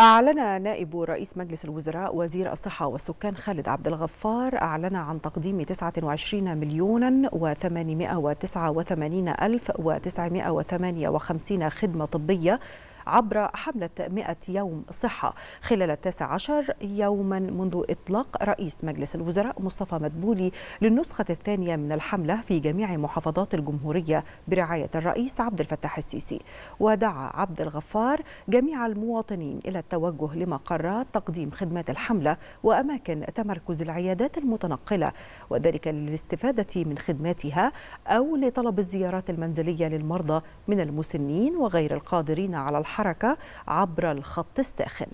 أعلن نائب رئيس مجلس الوزراء وزير الصحة والسكان خالد عبد الغفار أعلن عن تقديم 29 مليون و889 ألف و958 خدمة طبية عبر حملة 100 يوم صحة خلال 19 يوما منذ إطلاق رئيس مجلس الوزراء مصطفى مدبولي للنسخة الثانية من الحملة في جميع محافظات الجمهورية برعاية الرئيس عبد الفتاح السيسي ودعا عبد الغفار جميع المواطنين إلى التوجه لمقرات تقديم خدمات الحملة وأماكن تمركز العيادات المتنقلة وذلك للاستفادة من خدماتها أو لطلب الزيارات المنزلية للمرضى من المسنين وغير القادرين على الحملة الحركة عبر الخط الساخن